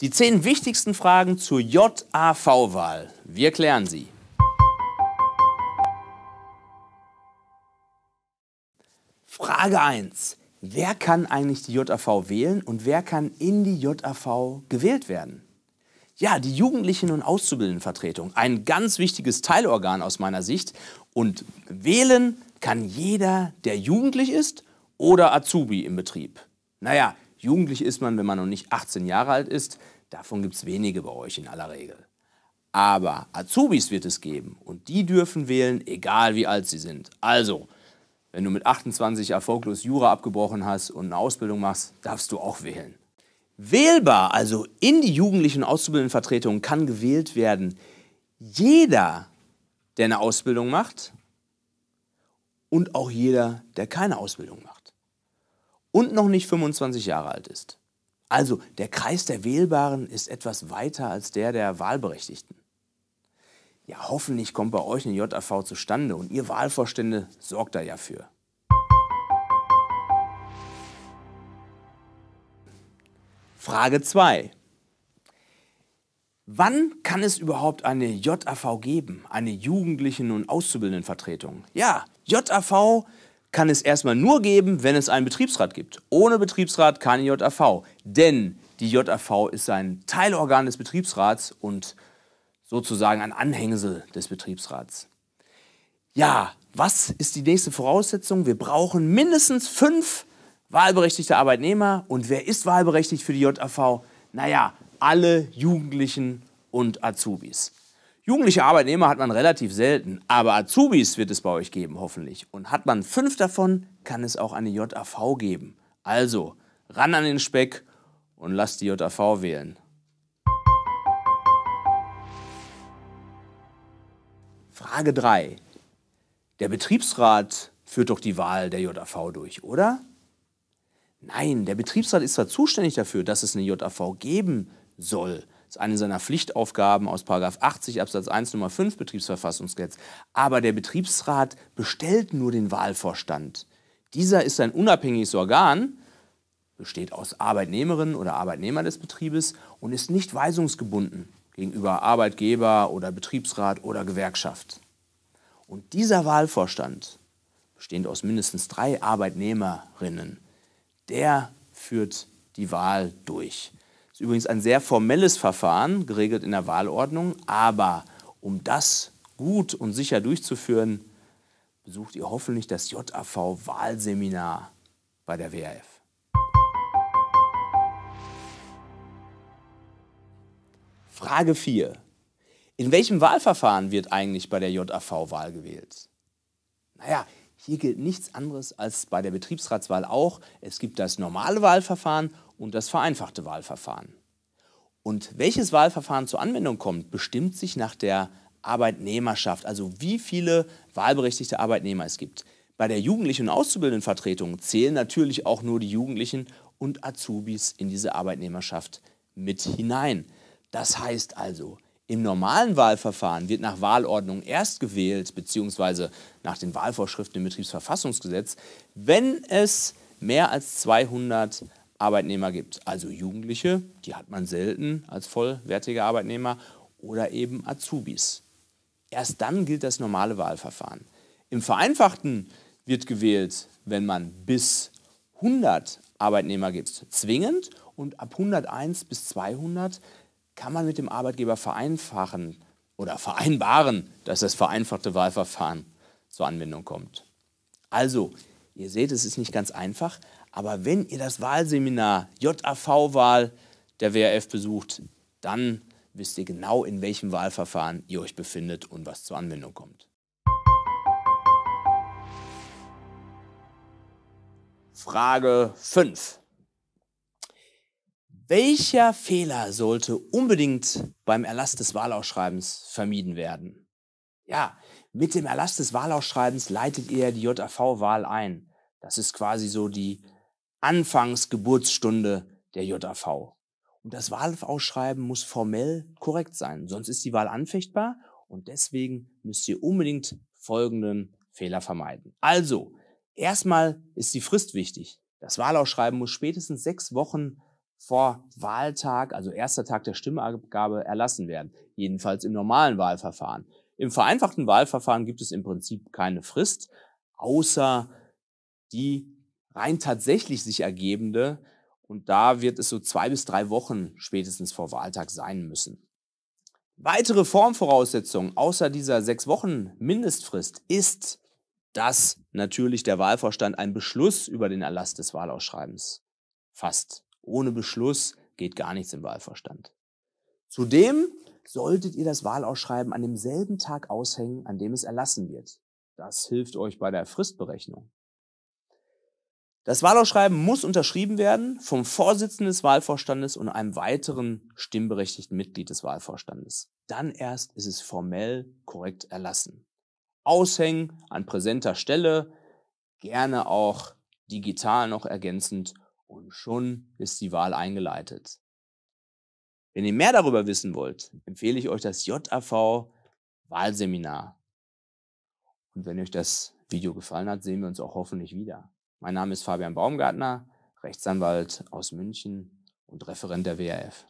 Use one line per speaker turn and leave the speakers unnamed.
Die zehn wichtigsten Fragen zur JAV-Wahl. Wir klären sie. Frage 1. Wer kann eigentlich die JAV wählen und wer kann in die JAV gewählt werden? Ja, die Jugendlichen- und Auszubildendenvertretung, ein ganz wichtiges Teilorgan aus meiner Sicht. Und wählen kann jeder, der jugendlich ist oder Azubi im Betrieb. Naja, Jugendlich ist man, wenn man noch nicht 18 Jahre alt ist. Davon gibt es wenige bei euch in aller Regel. Aber Azubis wird es geben und die dürfen wählen, egal wie alt sie sind. Also, wenn du mit 28 erfolglos Jura abgebrochen hast und eine Ausbildung machst, darfst du auch wählen. Wählbar, also in die jugendlichen Auszubildendenvertretungen, kann gewählt werden jeder, der eine Ausbildung macht und auch jeder, der keine Ausbildung macht und noch nicht 25 Jahre alt ist. Also der Kreis der Wählbaren ist etwas weiter als der der Wahlberechtigten. Ja, hoffentlich kommt bei euch eine JAV zustande und ihr Wahlvorstände sorgt da ja für. Frage 2. Wann kann es überhaupt eine JAV geben, eine Jugendlichen- und Auszubildendenvertretung? Ja, JAV kann es erstmal nur geben, wenn es einen Betriebsrat gibt. Ohne Betriebsrat keine JAV. Denn die JAV ist ein Teilorgan des Betriebsrats und sozusagen ein Anhängsel des Betriebsrats. Ja, was ist die nächste Voraussetzung? Wir brauchen mindestens fünf wahlberechtigte Arbeitnehmer. Und wer ist wahlberechtigt für die JAV? Naja, alle Jugendlichen und Azubis. Jugendliche Arbeitnehmer hat man relativ selten, aber Azubis wird es bei euch geben, hoffentlich. Und hat man fünf davon, kann es auch eine JAV geben. Also, ran an den Speck und lasst die JAV wählen. Frage 3. Der Betriebsrat führt doch die Wahl der JAV durch, oder? Nein, der Betriebsrat ist zwar zuständig dafür, dass es eine JAV geben soll, das ist eine seiner Pflichtaufgaben aus 80 Absatz 1 Nummer 5 Betriebsverfassungsgesetz. Aber der Betriebsrat bestellt nur den Wahlvorstand. Dieser ist ein unabhängiges Organ, besteht aus Arbeitnehmerinnen oder Arbeitnehmern des Betriebes und ist nicht weisungsgebunden gegenüber Arbeitgeber oder Betriebsrat oder Gewerkschaft. Und dieser Wahlvorstand, bestehend aus mindestens drei Arbeitnehmerinnen, der führt die Wahl durch ist übrigens ein sehr formelles Verfahren, geregelt in der Wahlordnung, aber um das gut und sicher durchzuführen, besucht ihr hoffentlich das JAV-Wahlseminar bei der WRF. Frage 4. In welchem Wahlverfahren wird eigentlich bei der JAV-Wahl gewählt? Naja, hier gilt nichts anderes als bei der Betriebsratswahl auch. Es gibt das normale Wahlverfahren und das vereinfachte Wahlverfahren. Und welches Wahlverfahren zur Anwendung kommt, bestimmt sich nach der Arbeitnehmerschaft, also wie viele wahlberechtigte Arbeitnehmer es gibt. Bei der Jugendlichen- und Auszubildendenvertretung zählen natürlich auch nur die Jugendlichen und Azubis in diese Arbeitnehmerschaft mit hinein. Das heißt also, im normalen Wahlverfahren wird nach Wahlordnung erst gewählt, beziehungsweise nach den Wahlvorschriften im Betriebsverfassungsgesetz, wenn es mehr als 200 Arbeitnehmer gibt. Also Jugendliche, die hat man selten als vollwertige Arbeitnehmer oder eben Azubis. Erst dann gilt das normale Wahlverfahren. Im vereinfachten wird gewählt, wenn man bis 100 Arbeitnehmer gibt, zwingend und ab 101 bis 200 kann man mit dem Arbeitgeber vereinfachen oder vereinbaren, dass das vereinfachte Wahlverfahren zur Anwendung kommt. Also Ihr seht, es ist nicht ganz einfach, aber wenn ihr das Wahlseminar JAV-Wahl der WRF besucht, dann wisst ihr genau, in welchem Wahlverfahren ihr euch befindet und was zur Anwendung kommt. Frage 5. Welcher Fehler sollte unbedingt beim Erlass des Wahlausschreibens vermieden werden? Ja, mit dem Erlass des Wahlausschreibens leitet ihr die JAV-Wahl ein. Das ist quasi so die Anfangsgeburtsstunde der JAV. Und das Wahlausschreiben muss formell korrekt sein, sonst ist die Wahl anfechtbar und deswegen müsst ihr unbedingt folgenden Fehler vermeiden. Also, erstmal ist die Frist wichtig. Das Wahlausschreiben muss spätestens sechs Wochen vor Wahltag, also erster Tag der Stimmabgabe, erlassen werden. Jedenfalls im normalen Wahlverfahren. Im vereinfachten Wahlverfahren gibt es im Prinzip keine Frist, außer die rein tatsächlich sich ergebende. Und da wird es so zwei bis drei Wochen spätestens vor Wahltag sein müssen. Weitere Formvoraussetzung außer dieser sechs Wochen Mindestfrist ist, dass natürlich der Wahlvorstand einen Beschluss über den Erlass des Wahlausschreibens fasst. Ohne Beschluss geht gar nichts im Wahlvorstand. Zudem solltet ihr das Wahlausschreiben an demselben Tag aushängen, an dem es erlassen wird. Das hilft euch bei der Fristberechnung. Das Wahlausschreiben muss unterschrieben werden vom Vorsitzenden des Wahlvorstandes und einem weiteren stimmberechtigten Mitglied des Wahlvorstandes. Dann erst ist es formell korrekt erlassen. Aushängen an präsenter Stelle, gerne auch digital noch ergänzend und schon ist die Wahl eingeleitet. Wenn ihr mehr darüber wissen wollt, empfehle ich euch das JAV Wahlseminar. Und wenn euch das Video gefallen hat, sehen wir uns auch hoffentlich wieder. Mein Name ist Fabian Baumgartner, Rechtsanwalt aus München und Referent der WRF.